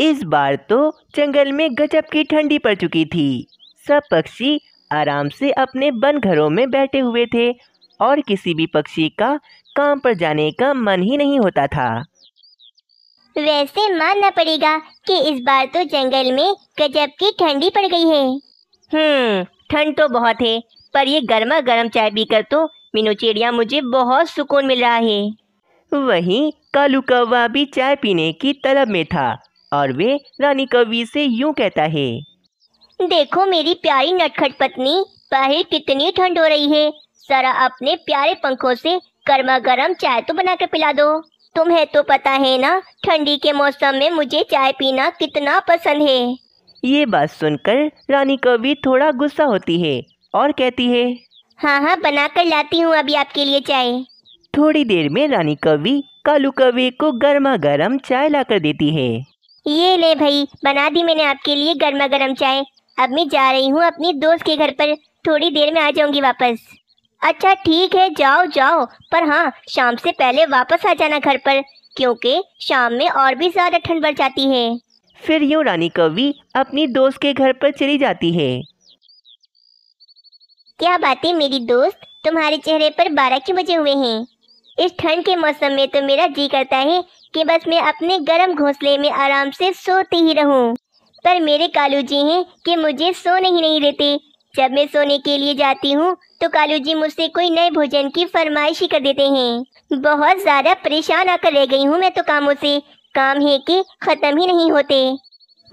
इस बार तो जंगल में गजब की ठंडी पड़ चुकी थी सब पक्षी आराम से अपने बन घरों में बैठे हुए थे और किसी भी पक्षी का काम पर जाने का मन ही नहीं होता था वैसे मानना पड़ेगा कि इस बार तो जंगल में गजब की ठंडी पड़ गई है हम्म ठंड तो बहुत है पर ये गर्मा गर्म चाय पीकर तो मीनू चिड़िया मुझे बहुत सुकून मिल रहा है वही कालू कौवा भी चाय पीने की तलब में था और वे रानी कवि से यूं कहता है देखो मेरी प्यारी नटखट पत्नी बाहर कितनी ठंड हो रही है जरा अपने प्यारे पंखों से गर्मा गर्म चाय तो बना के पिला दो तुम्हें तो पता है ना ठंडी के मौसम में मुझे चाय पीना कितना पसंद है ये बात सुनकर रानी कवि थोड़ा गुस्सा होती है और कहती है हाँ हाँ बना कर लाती हूँ अभी आपके लिए चाय थोड़ी देर में रानी कवि कालू कवि को गर्मा गर्म चाय ला कर देती है ये ले भाई बना दी मैंने आपके लिए गर्मा गर्म चाय अब मैं जा रही हूँ अपनी दोस्त के घर पर थोड़ी देर में आ जाऊँगी वापस अच्छा ठीक है जाओ जाओ पर हाँ शाम से पहले वापस आ जाना घर पर क्योंकि शाम में और भी ज़्यादा ठंड बढ़ जाती है फिर यूँ रानी कवि अपनी दोस्त के घर पर चली जाती है क्या बात है मेरी दोस्त तुम्हारे चेहरे पर बारह क्यों बजे हुए हैं इस ठंड के मौसम में तो मेरा जी करता है कि बस मैं अपने गर्म घोंसले में आराम से सोती ही रहूं। पर मेरे कालू जी हैं कि मुझे सोने ही नहीं देते जब मैं सोने के लिए जाती हूँ तो कालू जी मुझसे कोई नए भोजन की फरमाइश ही कर देते हैं बहुत ज़्यादा परेशान आकर रह गई हूँ मैं तो कामों से काम है कि ख़त्म ही नहीं होते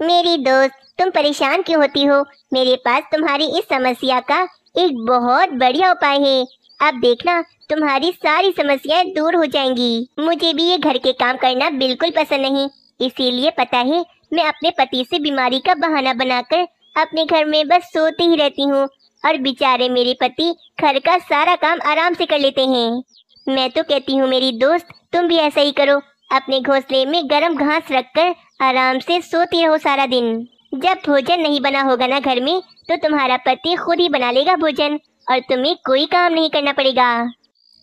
मेरी दोस्त तुम परेशान क्यों होती हो मेरे पास तुम्हारी इस समस्या का एक बहुत बढ़िया उपाय है अब देखना तुम्हारी सारी समस्याएं दूर हो जाएंगी मुझे भी ये घर के काम करना बिल्कुल पसंद नहीं इसीलिए पता है मैं अपने पति से बीमारी का बहाना बनाकर अपने घर में बस सोते ही रहती हूँ और बेचारे मेरे पति घर का सारा काम आराम से कर लेते हैं मैं तो कहती हूँ मेरी दोस्त तुम भी ऐसा ही करो अपने घोंसले में गर्म घास कर आराम से सोती रहो सारा दिन जब भोजन नहीं बना होगा ना घर में तो तुम्हारा पति खुद ही बना लेगा भोजन और तुम्हें कोई काम नहीं करना पड़ेगा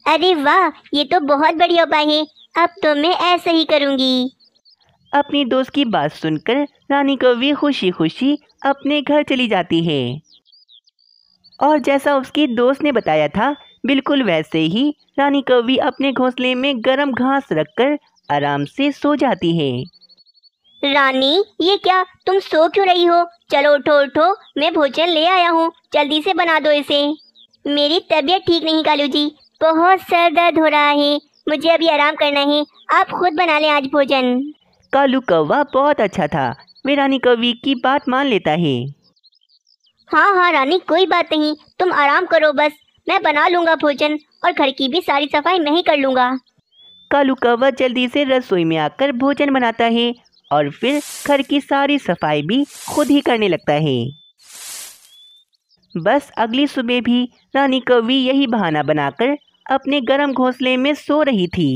अरे वाह ये तो बहुत बढ़िया उपाय है अब तो मैं ऐसा ही करूँगी अपनी दोस्त की बात सुनकर रानी कवि खुशी खुशी अपने घर चली जाती है और जैसा उसकी दोस्त ने बताया था बिल्कुल वैसे ही रानी कौवी अपने घोंसले में गरम घास रखकर आराम से सो जाती है रानी ये क्या तुम सो क्यों रही हो चलो उठो उठो मैं भोजन ले आया हूँ जल्दी से बना दो इसे मेरी तबीयत ठीक नहीं कालू जी बहुत सर दर्द हो रहा है मुझे अभी आराम करना है आप खुद बना लें आज भोजन कालू कौवा बहुत अच्छा था वे रानी कौवी की बात मान लेता है हाँ हाँ रानी कोई बात नहीं तुम आराम करो बस मैं बना लूँगा भोजन और घर की भी सारी सफाई मैं ही कर लूँगा कालू कौवा जल्दी से रसोई में आकर भोजन बनाता है और फिर घर की सारी सफाई भी खुद ही करने लगता है बस अगली सुबह भी रानी कौवी यही बहाना बनाकर अपने गर्म घोंसले में सो रही थी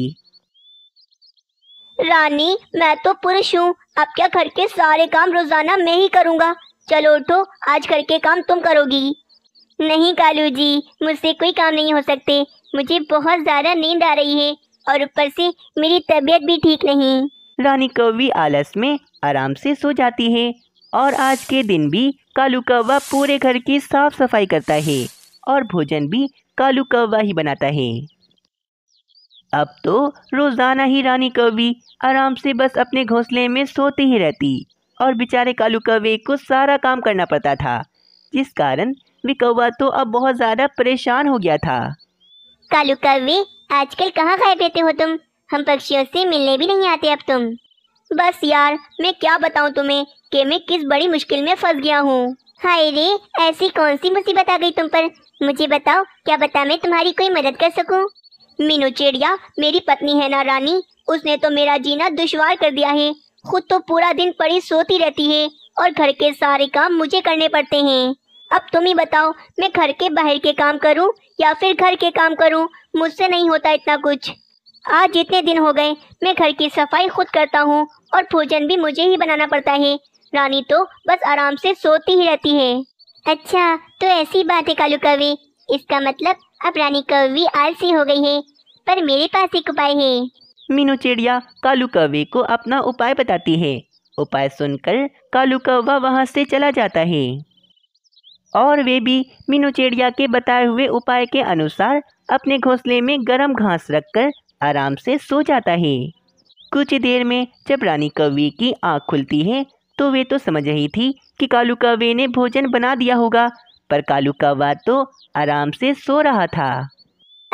रानी मैं तो पुरुष हूँ अब क्या घर के सारे काम रोजाना मैं ही करूँगा चलो उठो आज घर के काम तुम करोगी नहीं कालू जी मुझसे कोई काम नहीं हो सकते मुझे बहुत ज़्यादा नींद आ रही है और ऊपर से मेरी तबीयत भी ठीक नहीं रानी कौवी आलस में आराम से सो जाती है और आज के दिन भी कालू कौवा पूरे घर की साफ सफाई करता है और भोजन भी कालू कौवा ही बनाता है अब तो रोज़ाना ही रानी कौवी आराम से बस अपने घोंसले में सोती ही रहती और बेचारे कालू कौवे को सारा काम करना पड़ता था जिस कारण वे कौवा तो अब बहुत ज़्यादा परेशान हो गया था कालू कौवे आजकल कहाँ खाए पीते हो तुम हम पक्षियों से मिलने भी नहीं आते अब तुम बस यार मैं क्या बताऊँ तुम्हें कि मैं किस बड़ी मुश्किल में फंस गया हूँ हाय रे ऐसी कौन सी मुसीबत आ गई तुम पर मुझे बताओ क्या बता मैं तुम्हारी कोई मदद कर सकूं? मीनू चिड़िया मेरी पत्नी है ना रानी उसने तो मेरा जीना दुश्वार कर दिया है खुद तो पूरा दिन पड़ी सोती रहती है और घर के सारे काम मुझे करने पड़ते हैं अब तुम ही बताओ मैं घर के बाहर के काम करूं या फिर घर के काम करूं मुझसे नहीं होता इतना कुछ आज जितने दिन हो गए मैं घर की सफाई खुद करता हूँ और भोजन भी मुझे ही बनाना पड़ता है रानी तो बस आराम से सोती ही रहती है अच्छा तो ऐसी बात है कालू कवि इसका मतलब अब रानी कवि आलसी हो गई है पर मेरे पास एक उपाय है मीनू चिड़िया कालू कवि को अपना उपाय बताती है उपाय सुनकर कालू कौवा वहाँ से चला जाता है और वे भी मीनू चिड़िया के बताए हुए उपाय के अनुसार अपने घोंसले में गर्म घास रखकर आराम से सो जाता है कुछ देर में जब रानी कवि की आँख खुलती है तो वे तो समझ रही थी कि कालू कावे ने भोजन बना दिया होगा पर कालू कावा तो आराम से सो रहा था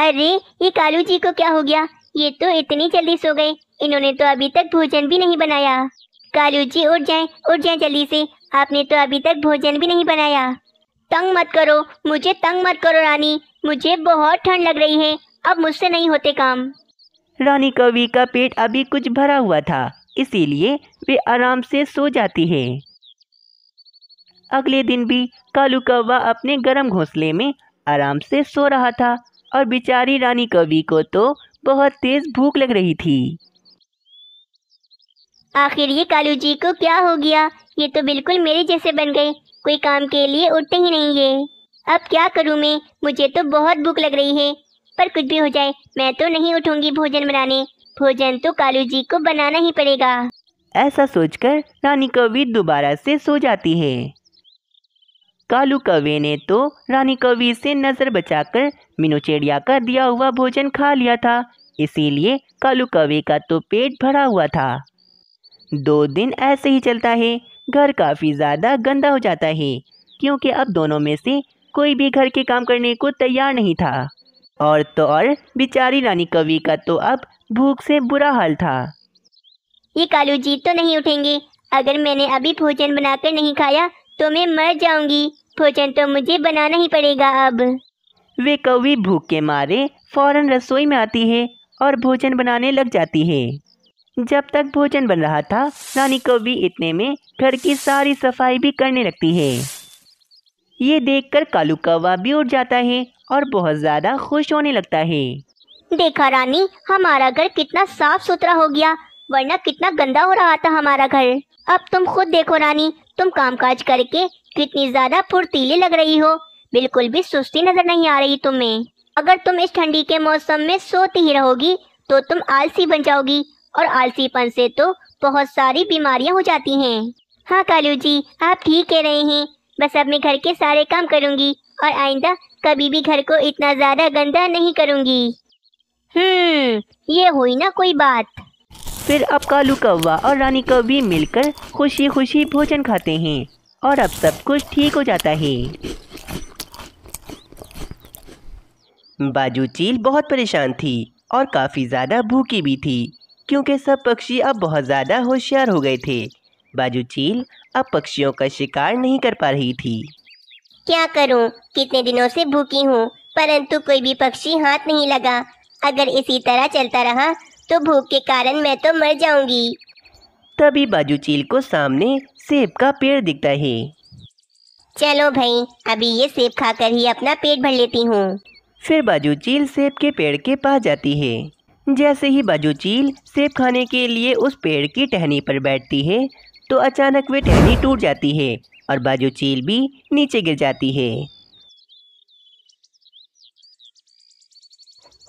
अरे ये कालू जी को क्या हो गया ये तो इतनी जल्दी सो गए इन्होंने तो अभी तक भोजन भी नहीं बनाया कालू जी उठ जाएं उठ जाएं जल्दी से आपने तो अभी तक भोजन भी नहीं बनाया तंग मत करो मुझे तंग मत करो रानी मुझे बहुत ठंड लग रही है अब मुझसे नहीं होते काम रानी कवि का पेट अभी कुछ भरा हुआ था इसीलिए वे आराम से सो जाती है अगले दिन भी कालू कौवा अपने गर्म घोंसले में आराम से सो रहा था और बेचारी रानी कवि को तो बहुत तेज भूख लग रही थी आखिर ये कालू जी को क्या हो गया ये तो बिल्कुल मेरे जैसे बन गए कोई काम के लिए उठते ही नहीं है अब क्या करूँ मैं मुझे तो बहुत भूख लग रही है पर कुछ भी हो जाए मैं तो नहीं उठूंगी भोजन बनाने भोजन तो कालू जी को बनाना ही पड़ेगा ऐसा सोचकर रानी कवि दोबारा से सो जाती है कालू कवे ने तो रानी कवि से नज़र बचाकर मीनू चिड़िया का दिया हुआ भोजन खा लिया था इसीलिए कालू कवे का तो पेट भरा हुआ था दो दिन ऐसे ही चलता है घर काफ़ी ज़्यादा गंदा हो जाता है क्योंकि अब दोनों में से कोई भी घर के काम करने को तैयार नहीं था और तो और बेचारी रानी कवि का तो अब भूख से बुरा हाल था ये कालू जी तो नहीं उठेंगे अगर मैंने अभी भोजन बनाकर नहीं खाया तो मैं मर जाऊंगी भोजन तो मुझे बनाना ही पड़ेगा अब वे कौवी भूख के मारे फौरन रसोई में आती है और भोजन बनाने लग जाती है जब तक भोजन बन रहा था रानी कौवी इतने में घर की सारी सफाई भी करने लगती है ये देखकर कालू कौवा भी उठ जाता है और बहुत ज़्यादा खुश होने लगता है देखा रानी हमारा घर कितना साफ सुथरा हो गया वरना कितना गंदा हो रहा था हमारा घर अब तुम खुद देखो रानी तुम कामकाज करके कितनी ज्यादा फुर्तीली लग रही हो बिल्कुल भी सुस्ती नजर नहीं आ रही तुम्हें अगर तुम इस ठंडी के मौसम में सोती ही रहोगी तो तुम आलसी बन जाओगी और आलसीपन से तो बहुत सारी बीमारियां हो जाती हैं हाँ कालू जी आप ठीक कह रहे हैं बस अब मैं घर के सारे काम करूँगी और आइंदा कभी भी घर को इतना ज़्यादा गंदा नहीं करूँगी हम्म ये हुई ना कोई बात फिर अब कालू कौवा और रानी कौवी मिलकर खुशी खुशी भोजन खाते हैं और अब सब कुछ ठीक हो जाता है बाजू चील बहुत परेशान थी और काफ़ी ज़्यादा भूखी भी थी क्योंकि सब पक्षी अब बहुत ज़्यादा होशियार हो गए थे बाजू चील अब पक्षियों का शिकार नहीं कर पा रही थी क्या करूं? कितने दिनों से भूखी हूँ परंतु कोई भी पक्षी हाथ नहीं लगा अगर इसी तरह चलता रहा तो भूख के कारण मैं तो मर जाऊंगी तभी बाजू चील को सामने सेब का पेड़ दिखता है चलो भाई अभी ये सेब खाकर ही अपना पेट भर लेती हूँ फिर बाजू चील सेब के पेड़ के पास जाती है जैसे ही बाजू चील सेब खाने के लिए उस पेड़ की टहनी पर बैठती है तो अचानक वे टहनी टूट जाती है और बाजू चील भी नीचे गिर जाती है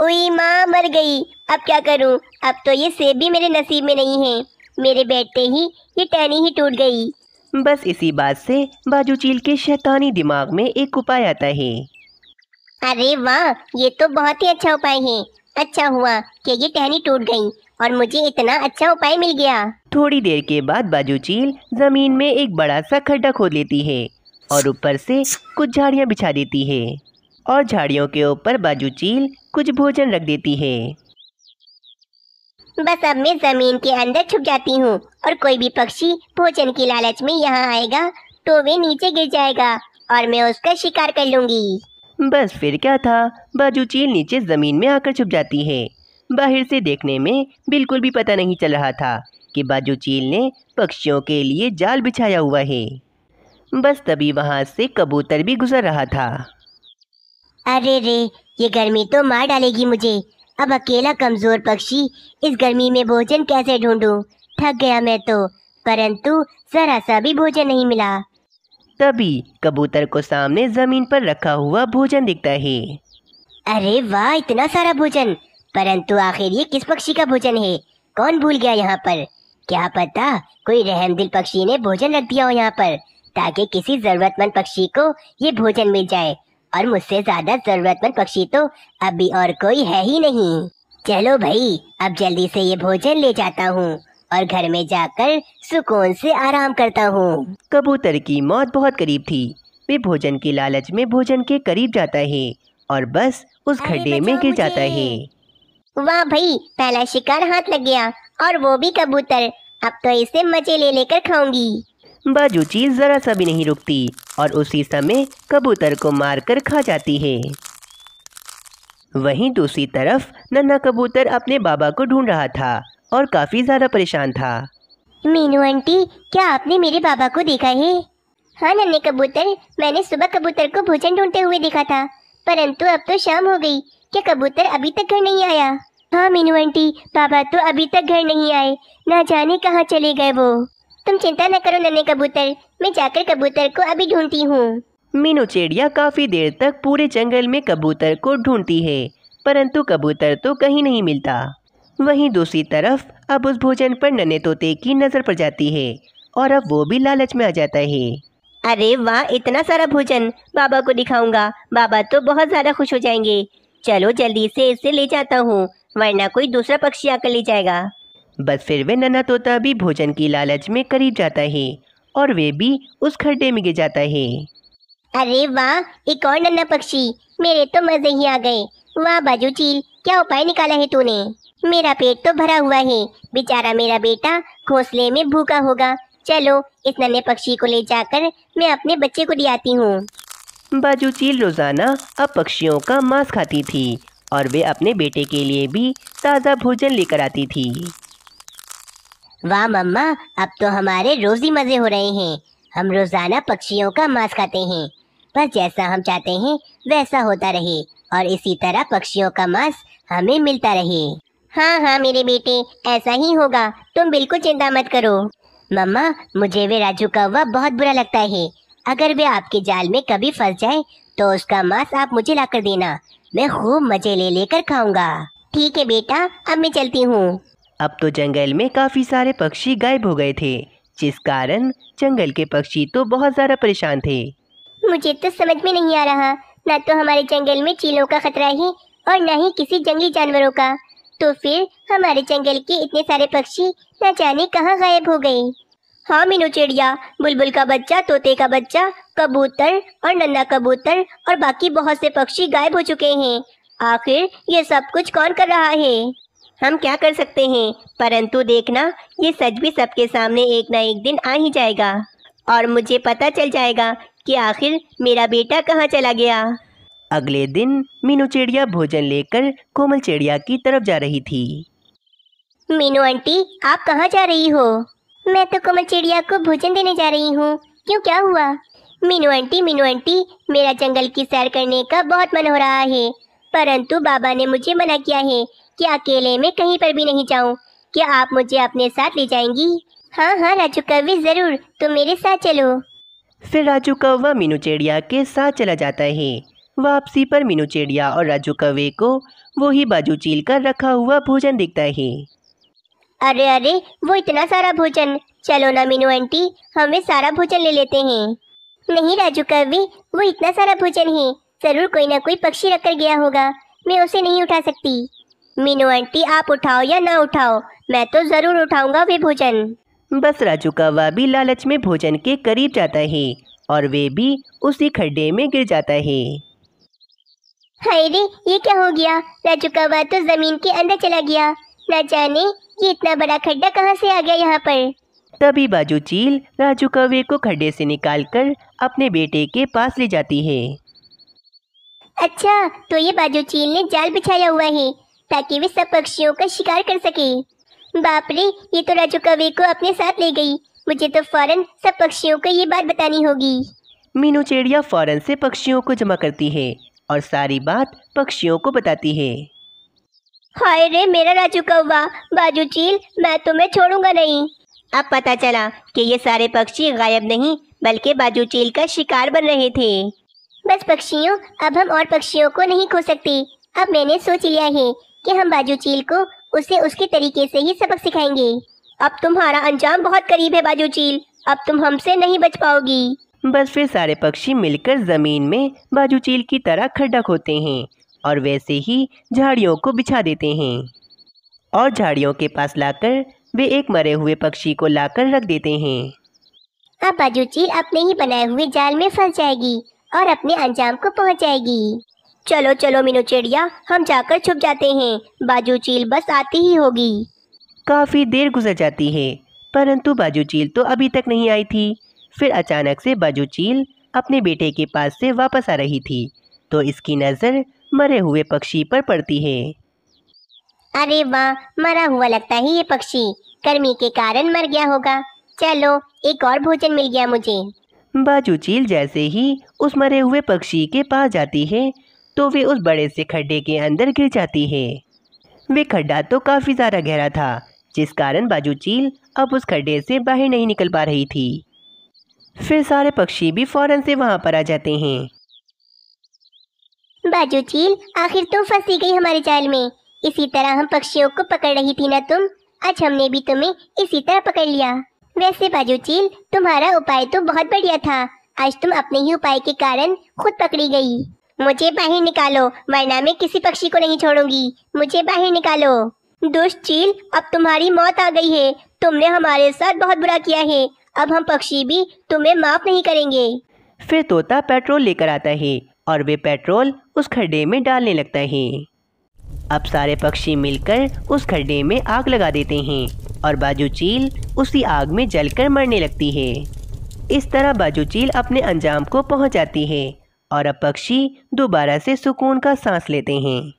ओई माँ मर गई अब क्या करूँ अब तो ये सेब भी मेरे नसीब में नहीं है मेरे बैठते ही ये टहनी ही टूट गई बस इसी बात से बाजू चील के शैतानी दिमाग में एक उपाय आता है अरे वाह ये तो बहुत ही अच्छा उपाय है अच्छा हुआ कि ये टहनी टूट गई और मुझे इतना अच्छा उपाय मिल गया थोड़ी देर के बाद बाजू चील जमीन में एक बड़ा सा खड्डा खोद लेती है और ऊपर से कुछ झाड़ियाँ बिछा देती है और झाड़ियों के ऊपर बाजू चील कुछ भोजन रख देती है बस अब मैं जमीन के अंदर छुप जाती हूँ और कोई भी पक्षी भोजन की लालच में यहाँ आएगा तो वे नीचे गिर जाएगा और मैं उसका शिकार कर लूंगी बस फिर क्या था बाजू चील नीचे जमीन में आकर छुप जाती है बाहर से देखने में बिल्कुल भी पता नहीं चल रहा था कि चील ने पक्षियों के लिए जाल बिछाया हुआ है बस तभी वहाँ से कबूतर भी गुजर रहा था अरे रे ये गर्मी तो मार डालेगी मुझे अब अकेला कमजोर पक्षी इस गर्मी में भोजन कैसे ढूंढूं? थक गया मैं तो परंतु जरा सा भी भोजन नहीं मिला तभी कबूतर को सामने जमीन पर रखा हुआ भोजन दिखता है अरे वाह इतना सारा भोजन परंतु आखिर ये किस पक्षी का भोजन है कौन भूल गया यहाँ पर क्या पता कोई रहम दिल पक्षी ने भोजन रख दिया हो यहाँ पर ताकि किसी जरूरतमंद पक्षी को ये भोजन मिल जाए और मुझसे ज्यादा जरूरतमंद पक्षी तो अभी और कोई है ही नहीं चलो भाई अब जल्दी से ये भोजन ले जाता हूँ और घर में जाकर सुकून से आराम करता हूँ कबूतर की मौत बहुत करीब थी वे भोजन की लालच में भोजन के करीब जाता है और बस उस खड्डे में गिर जाता है वाह भाई पहला शिकार हाथ लग गया और वो भी कबूतर अब तो इसे मजे ले लेकर खाऊंगी बाजू चीज ज़रा सा भी नहीं रुकती और उसी समय कबूतर को मारकर खा जाती है वहीं दूसरी तरफ नन्ना कबूतर अपने बाबा को ढूंढ रहा था और काफ़ी ज़्यादा परेशान था मीनू आंटी क्या आपने मेरे बाबा को देखा है हाँ नन्हे कबूतर मैंने सुबह कबूतर को भोजन ढूंढते हुए देखा था परंतु अब तो शाम हो गई क्या कबूतर अभी तक घर नहीं आया हाँ मीनू आंटी बाबा तो अभी तक घर नहीं आए ना जाने कहाँ चले गए वो तुम चिंता न करो नन्हे कबूतर मैं जाकर कबूतर को अभी ढूंढती हूँ मीनू चिड़िया काफी देर तक पूरे जंगल में कबूतर को ढूंढती है परंतु कबूतर तो कहीं नहीं मिलता वहीं दूसरी तरफ अब उस भोजन पर नन्हे तोते की नज़र पड़ जाती है और अब वो भी लालच में आ जाता है अरे वाह इतना सारा भोजन बाबा को दिखाऊंगा बाबा तो बहुत ज़्यादा खुश हो जाएंगे चलो जल्दी से इसे ले जाता हूँ वरना कोई दूसरा पक्षी आकर ले जाएगा बस फिर वे नन्हा तोता भी भोजन की लालच में करीब जाता है और वे भी उस खड्डे में गिर जाता है अरे वाह एक और नन्ना पक्षी मेरे तो मजे ही आ गए वाह बाजू चील क्या उपाय निकाला है तूने मेरा पेट तो भरा हुआ है बेचारा मेरा बेटा घोंसले में भूखा होगा चलो इस नन्हे पक्षी को ले जाकर मैं अपने बच्चे को दियाती हूँ बाजू चील रोजाना अब पक्षियों का मांस खाती थी और वे अपने बेटे के लिए भी ताज़ा भोजन लेकर आती थी वाह मम्मा अब तो हमारे रोज ही मजे हो रहे हैं हम रोजाना पक्षियों का मांस खाते हैं पर जैसा हम चाहते हैं वैसा होता रहे और इसी तरह पक्षियों का मांस हमें मिलता रहे हाँ हाँ मेरे बेटे ऐसा ही होगा तुम बिल्कुल चिंता मत करो मम्मा मुझे वे राजू का हुआ बहुत बुरा लगता है अगर वे आपके जाल में कभी फंस जाए तो उसका मांस आप मुझे ला कर देना मैं खूब मजे ले लेकर खाऊंगा ठीक है बेटा अब मैं चलती हूँ अब तो जंगल में काफ़ी सारे पक्षी गायब हो गए थे जिस कारण जंगल के पक्षी तो बहुत ज़्यादा परेशान थे मुझे तो समझ में नहीं आ रहा ना तो हमारे जंगल में चीलों का खतरा ही और न ही किसी जंगली जानवरों का तो फिर हमारे जंगल के इतने सारे पक्षी न जाने कहाँ गायब हो गए हाँ मीनू चिड़िया बुलबुल का बच्चा तोते का बच्चा कबूतर और नंदा कबूतर और बाकी बहुत से पक्षी गायब हो चुके हैं आखिर ये सब कुछ कौन कर रहा है हम क्या कर सकते हैं परंतु देखना ये सच भी सबके सामने एक ना एक दिन आ ही जाएगा और मुझे पता चल जाएगा कि आखिर मेरा बेटा कहाँ चला गया अगले दिन मीनू चिड़िया भोजन लेकर कोमल चिड़िया की तरफ जा रही थी मीनू आंटी आप कहाँ जा रही हो मैं तो कोमल चिड़िया को भोजन देने जा रही हूँ क्यों क्या हुआ मीनू आंटी मीनू आंटी मेरा जंगल की सैर करने का बहुत मन हो रहा है परंतु बाबा ने मुझे मना किया है कि अकेले में कहीं पर भी नहीं जाऊँ क्या आप मुझे अपने साथ ले जाएंगी हाँ हाँ राजू कवि ज़रूर तुम मेरे साथ चलो फिर राजू कौवा मीनू चिड़िया के साथ चला जाता है वापसी पर मीनू चिड़िया और राजू कौवे को वो ही बाजू चील कर रखा हुआ भोजन दिखता है अरे अरे वो इतना सारा भोजन चलो ना मीनू आंटी हमें सारा भोजन ले लेते हैं नहीं राजू कौवे वो इतना सारा भोजन है जरूर कोई ना कोई पक्षी रखकर गया होगा मैं उसे नहीं उठा सकती मीनू आंटी आप उठाओ या ना उठाओ मैं तो ज़रूर उठाऊंगा वे भोजन बस राजू कौवा भी लालच में भोजन के करीब जाता है और वे भी उसी खड्डे में गिर जाता है हाय रे ये क्या हो गया राजू कावा तो जमीन के अंदर चला गया न जाने ये इतना बड़ा खड्डा कहाँ से आ गया यहाँ पर तभी बाजू चील राजू कवे को खड्डे से निकालकर अपने बेटे के पास ले जाती है अच्छा तो ये बाजू चील ने जाल बिछाया हुआ है ताकि वे सब पक्षियों का शिकार कर सके बाप रे ये तो राजू कवे को अपने साथ ले गई मुझे तो फौरन सब पक्षियों को ये बात बतानी होगी मीनू चिड़िया फौरन से पक्षियों को जमा करती है और सारी बात पक्षियों को बताती है हाय रे मेरा राजू कौवा बाजू चील मैं तुम्हें छोड़ूंगा नहीं अब पता चला कि ये सारे पक्षी गायब नहीं बल्कि बाजू चील का शिकार बन रहे थे बस पक्षियों अब हम और पक्षियों को नहीं खो सकते अब मैंने सोच लिया है कि हम बाजू चील को उसे उसके तरीके से ही सबक सिखाएंगे अब तुम्हारा अंजाम बहुत करीब है बाजू चील अब तुम हमसे नहीं बच पाओगी बस फिर सारे पक्षी मिलकर जमीन में बाजू चील की तरह खड्डा खोते हैं और वैसे ही झाड़ियों को बिछा देते हैं और झाड़ियों के पास लाकर वे एक मरे हुए पक्षी को लाकर रख देते हैं अब बाजू चील अपने ही बनाए हुए जाल में फंस जाएगी और अपने अंजाम को पहुंच जाएगी चलो चलो मीनू चिड़िया हम जाकर छुप जाते हैं बाजू चील बस आती ही होगी काफ़ी देर गुजर जाती है परंतु बाजू चील तो अभी तक नहीं आई थी फिर अचानक से बाजू चील अपने बेटे के पास से वापस आ रही थी तो इसकी नज़र मरे हुए पक्षी पर पड़ती है अरे वाह मरा हुआ लगता है ये पक्षी गर्मी के कारण मर गया होगा चलो एक और भोजन मिल गया मुझे बाजू चील जैसे ही उस मरे हुए पक्षी के पास जाती है तो वे उस बड़े से खड्डे के अंदर गिर जाती है वे खड्डा तो काफ़ी ज़्यादा गहरा था जिस कारण बाजू चील अब उस खड्डे से बाहर नहीं निकल पा रही थी फिर सारे पक्षी भी फौरन से वहाँ पर आ जाते हैं बाजू चील आखिर तुम तो फंसी गई हमारे जाल में इसी तरह हम पक्षियों को पकड़ रही थी ना तुम आज हमने भी तुम्हें इसी तरह पकड़ लिया वैसे बाजू चील तुम्हारा उपाय तो बहुत बढ़िया था आज तुम अपने ही उपाय के कारण खुद पकड़ी गयी मुझे बाहर निकालो वरना मैं किसी पक्षी को नहीं छोड़ूंगी मुझे बाहर निकालो दुष्ट चील अब तुम्हारी मौत आ गई है तुमने हमारे साथ बहुत बुरा किया है अब हम पक्षी भी तुम्हें माफ नहीं करेंगे फिर तोता पेट्रोल लेकर आता है और वे पेट्रोल उस खड्डे में डालने लगता है अब सारे पक्षी मिलकर उस खड्डे में आग लगा देते हैं और बाजू चील उसी आग में जलकर मरने लगती है इस तरह बाजू चील अपने अंजाम को पहुंच जाती है और अब पक्षी दोबारा से सुकून का सांस लेते हैं